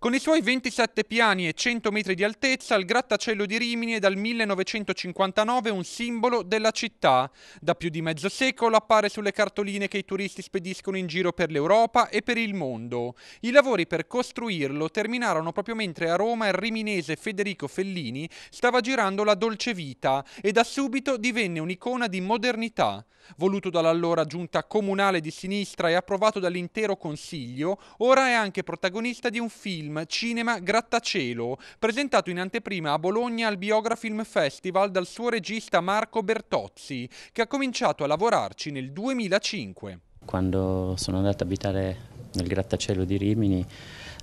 Con i suoi 27 piani e 100 metri di altezza, il grattacielo di Rimini è dal 1959 un simbolo della città. Da più di mezzo secolo appare sulle cartoline che i turisti spediscono in giro per l'Europa e per il mondo. I lavori per costruirlo terminarono proprio mentre a Roma il riminese Federico Fellini stava girando la Dolce Vita e da subito divenne un'icona di modernità. Voluto dall'allora giunta comunale di sinistra e approvato dall'intero consiglio, ora è anche protagonista di un film film Cinema Grattacielo, presentato in anteprima a Bologna al Biografilm Festival dal suo regista Marco Bertozzi, che ha cominciato a lavorarci nel 2005. Quando sono andato a abitare nel grattacielo di Rimini,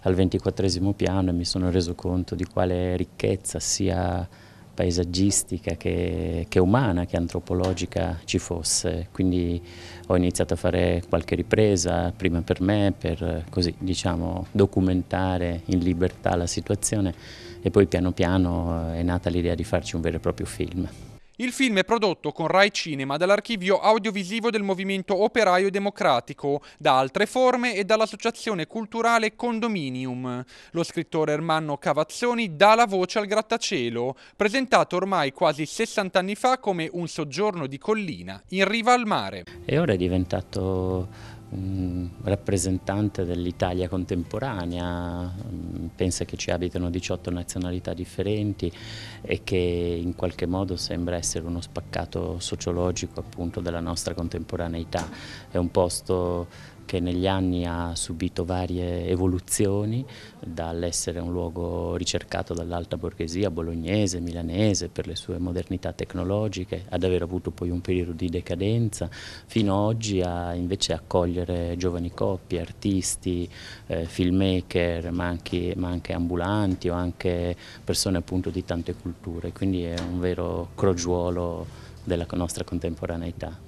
al 24 piano, e mi sono reso conto di quale ricchezza sia paesaggistica che, che, umana, che antropologica ci fosse. Quindi ho iniziato a fare qualche ripresa, prima per me, per così diciamo documentare in libertà la situazione e poi piano piano eh, è nata l'idea di farci un vero e proprio film. Il film è prodotto con Rai Cinema dall'archivio audiovisivo del Movimento Operaio Democratico, da altre forme e dall'associazione culturale Condominium. Lo scrittore Ermanno Cavazzoni dà la voce al grattacielo, presentato ormai quasi 60 anni fa come un soggiorno di collina in riva al mare. E ora è diventato un rappresentante dell'Italia contemporanea, mm, pensa che ci abitano 18 nazionalità differenti e che in qualche modo sembra essere uno spaccato sociologico appunto della nostra contemporaneità. È un posto che negli anni ha subito varie evoluzioni, dall'essere un luogo ricercato dall'alta borghesia bolognese, milanese, per le sue modernità tecnologiche, ad aver avuto poi un periodo di decadenza, fino ad oggi a invece accogliere giovani coppie, artisti, eh, filmmaker, ma anche, ma anche, ambulanti o anche persone appunto di tante culture, quindi è un vero crogiuolo della nostra contemporaneità.